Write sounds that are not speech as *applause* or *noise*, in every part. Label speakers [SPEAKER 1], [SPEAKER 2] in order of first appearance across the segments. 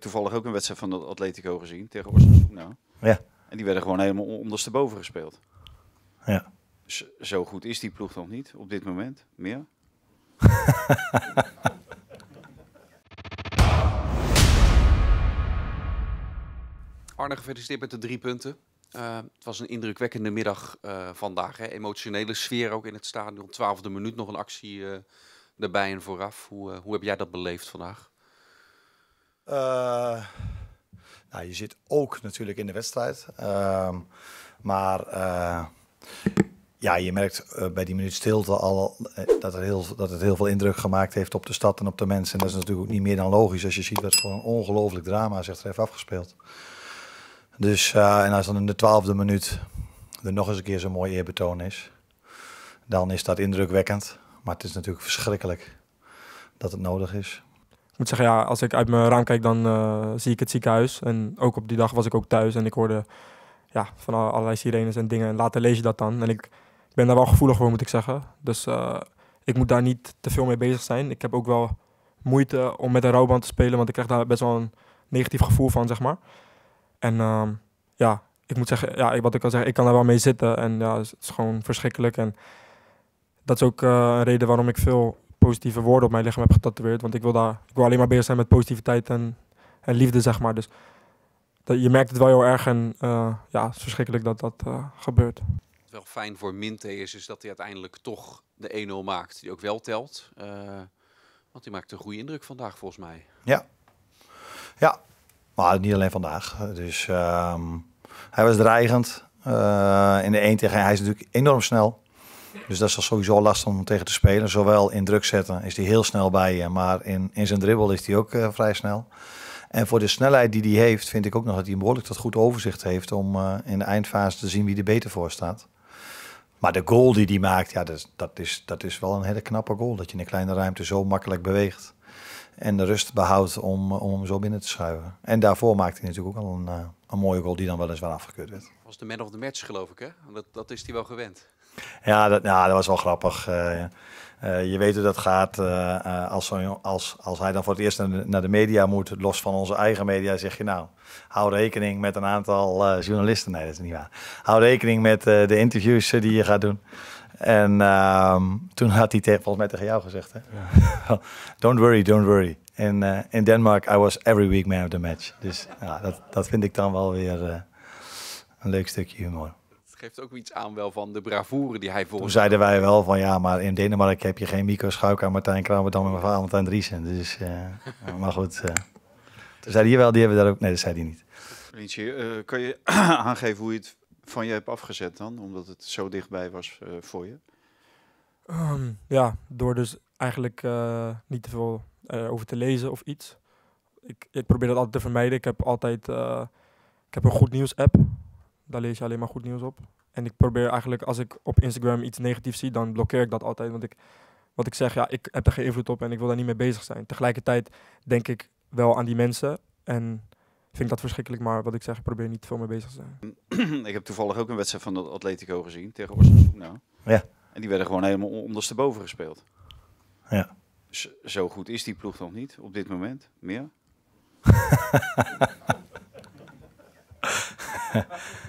[SPEAKER 1] toevallig ook een wedstrijd van de Atletico gezien tegen Osasuna. Nou, ja. En die werden gewoon helemaal ondersteboven gespeeld. Ja. zo goed is die ploeg nog niet op dit moment. Meer? *laughs* Arne, gefeliciteerd met de drie punten. Eh, het was een indrukwekkende middag eh, vandaag. Hè? Emotionele sfeer ook in het stadion. Twaalfde minuut nog een actie uh, erbij en vooraf. Hoe, hoe heb jij dat beleefd vandaag?
[SPEAKER 2] Eh, nou, je zit ook natuurlijk in de wedstrijd. Ehm, maar eh, ja, je merkt eh, bij die minuut stilte al dat, heel, dat het heel veel indruk gemaakt heeft op de stad en op de mensen. En dat is natuurlijk ook niet meer dan logisch als je ziet wat voor een ongelooflijk drama zich er heeft afgespeeld. Dus, en als dan in de twaalfde minuut er nog eens een keer zo'n mooi eerbetoon is, dan is dat indrukwekkend. Maar het is natuurlijk verschrikkelijk dat het nodig is
[SPEAKER 3] moet zeggen, ja, als ik uit mijn raam kijk, dan eh, zie ik het ziekenhuis. En ook op die dag was ik ook thuis en ik hoorde ja, van allerlei sirenes en dingen. En later lees je dat dan. En ik ben daar wel gevoelig voor, moet ik zeggen. Dus eh, ik moet daar niet te veel mee bezig zijn. Ik heb ook wel moeite om met een rouwband te spelen, want ik krijg daar best wel een negatief gevoel van, zeg maar. En ehm, ja, ik moet zeggen, ja, wat ik kan zeggen, ik kan daar wel mee zitten. En ja, het is gewoon verschrikkelijk. En dat is ook eh, een reden waarom ik veel positieve woorden op mijn lichaam heb getatoeëerd. Want ik wil, daar, ik wil alleen maar bezig zijn met positiviteit en, en liefde, zeg maar. Dus dat, je merkt het wel heel erg en eh, ja, het is verschrikkelijk dat dat eh, gebeurt.
[SPEAKER 1] Wat wel fijn voor Minte is, is dat hij uiteindelijk toch de 1-0 maakt, die ook wel telt. Eh, want die maakt een goede indruk vandaag, volgens mij.
[SPEAKER 3] Ja,
[SPEAKER 2] ja. maar niet alleen vandaag. Dus ehm, hij was dreigend in de 1 tegen Hij is natuurlijk enorm snel. Dus dat is al sowieso lastig om tegen te spelen. Zowel in druk zetten is hij heel snel bij je, maar in, in zijn dribbel is hij ook eh, vrij snel. En voor de snelheid die hij heeft, vind ik ook nog dat hij behoorlijk dat goed overzicht heeft om eh, in de eindfase te zien wie er beter voor staat. Maar de goal die hij maakt, ja, dat, dat, is, dat is wel een hele knappe goal. Dat je in een kleine ruimte zo makkelijk beweegt. En de rust behoudt om, eh, om hem zo binnen te schuiven. En daarvoor maakt hij natuurlijk ook al een, een mooie goal die dan wel eens wel afgekeurd werd.
[SPEAKER 1] Was de man of the match geloof ik hè? Dat, dat is hij wel gewend.
[SPEAKER 2] Ja, dat, ja, dat was wel grappig. Eh, eh, je weet hoe dat gaat. Eh, als, als, als, hij dan voor het eerst naar de, media moet, los van onze eigen media, zeg je nou, hou rekening met een aantal journalisten. Nee, dat is niet waar. Hou rekening met de interviews die je gaat doen. En ehm, toen had hij tegen, volgens mij tegen jou gezegd, hè? *laughs* don't worry, don't worry. In, in Denmark, I was every week man of the match. Dus ja, dat, dat vind ik dan wel weer een leuk stukje humor
[SPEAKER 1] geeft ook iets aan wel van de bravoure die hij voor. Toen zeiden wij
[SPEAKER 2] wel van ja, maar in Denemarken heb je geen micro Schuik aan Martijn Kramer dan met Valentijn Driesen. Dus, uh, *laughs* maar goed. Uh, toen zei wel, die hebben daar ook... Nee, dat zei hij niet.
[SPEAKER 1] Lientje, eh, kan je *clears throat* aangeven hoe je het van je hebt afgezet dan? Omdat het zo dichtbij was voor je.
[SPEAKER 3] Ehm, ja, door dus eigenlijk niet te veel over te lezen of iets. Ik, ik, probeer dat altijd te vermijden. Ik heb altijd... ik heb een goed nieuws app daar lees je alleen maar goed nieuws op. En ik probeer eigenlijk, als ik op Instagram iets negatiefs zie, dan blokkeer ik dat altijd. Want ik, wat ik zeg, ja, ik heb er geen invloed op en ik wil daar niet mee bezig zijn. Tegelijkertijd denk ik wel aan die mensen en vind ik dat verschrikkelijk. Maar wat ik zeg, ik probeer niet veel mee bezig te
[SPEAKER 1] zijn. *clears throat* ik heb toevallig ook een wedstrijd van de Atletico gezien tegen Osasuna. Ja. En die werden gewoon helemaal ondersteboven gespeeld. Ja. zo goed is die ploeg nog niet op dit moment. Meer? *laughs*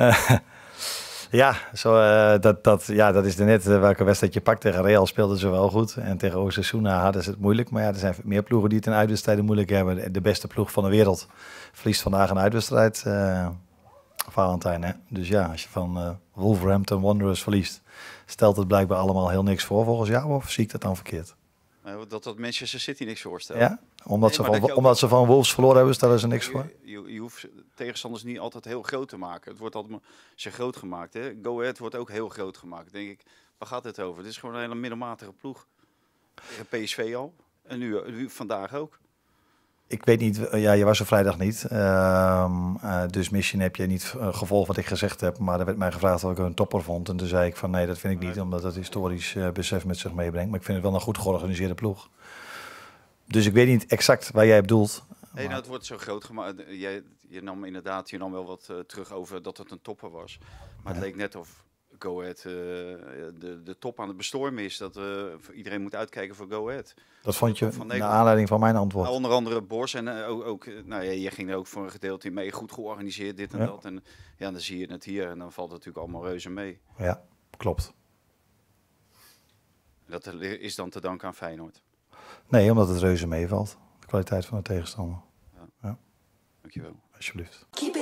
[SPEAKER 2] Eh, *laughs* ja, zo, eh, dat, dat, ja, dat is de net eh, welke wedstrijd je pakt. Tegen Real speelden ze wel goed. En tegen Osasuna hadden ze het moeilijk. Maar ja, er zijn meer ploegen die het in uitwedstrijden moeilijk hebben. De beste ploeg van de wereld verliest vandaag een uitwedstrijd. Uh, Valentijn, Dus ja, als je van Wolverhampton Wanderers verliest... stelt het blijkbaar allemaal heel niks voor volgens jou. Of zie ik dat dan verkeerd?
[SPEAKER 1] Eh, dat dat Manchester City niks voorstellen. Ja, omdat, ze, van, omdat ze van Wolves verloren hebben, stellen ze niks voor. Je, je, hoeft tegenstanders niet altijd heel groot te maken. Het wordt altijd ze groot gemaakt. Hè? Go Ahead wordt ook heel groot gemaakt. denk ik, waar gaat het over? Het is gewoon een hele middelmatige ploeg. PSV al. En nu vandaag ook
[SPEAKER 2] ik weet niet, eh, ja, je was er vrijdag niet. Ehm, eh, dus misschien heb je niet eh, gevolgd wat ik gezegd heb. Maar er werd mij gevraagd of ik een topper vond. En toen zei ik van nee, dat vind ik niet. Omdat dat historisch besef met zich meebrengt. Maar ik vind het wel een goed georganiseerde ploeg. Dus ik weet niet exact waar jij bedoelt.
[SPEAKER 1] Nee, nou, het wordt zo groot gemaakt. Je, nam inderdaad je nam wel wat terug over dat het een topper was. Maar het leek net of Go Ahead eh, de, de top aan het bestormen is. Dat eh, iedereen moet uitkijken voor Go Ahead.
[SPEAKER 2] Dat vond je van naar aanleiding van mijn antwoord. Nou,
[SPEAKER 1] onder andere Bors en eh, ook, ook, nou ja, je ging er ook voor een gedeelte mee. Goed georganiseerd, dit en dat. En ja, dan zie je het hier en dan valt het natuurlijk allemaal reuze mee.
[SPEAKER 2] Ja, klopt.
[SPEAKER 1] Dat is dan te danken aan Feyenoord?
[SPEAKER 2] Nee, omdat het reuze meevalt. De kwaliteit van de tegenstander. Ja. ja. Dankjewel. Alsjeblieft.